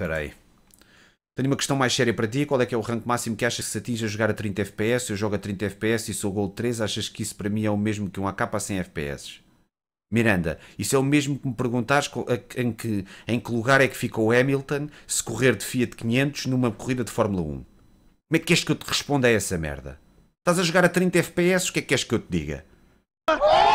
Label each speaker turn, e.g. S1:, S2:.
S1: Espera aí. Tenho uma questão mais séria para ti. Qual é que é o rank máximo que achas que se atinge a jogar a 30 FPS? Eu jogo a 30 FPS e sou Gold 3. Achas que isso para mim é o mesmo que um AK a 100 FPS? Miranda, isso é o mesmo que me perguntares em que, em que lugar é que fica o Hamilton se correr de Fiat 500 numa corrida de Fórmula 1. Como é que queres que eu te responda a essa merda? Estás a jogar a 30 FPS, o que é que queres que eu te diga?
S2: Ah!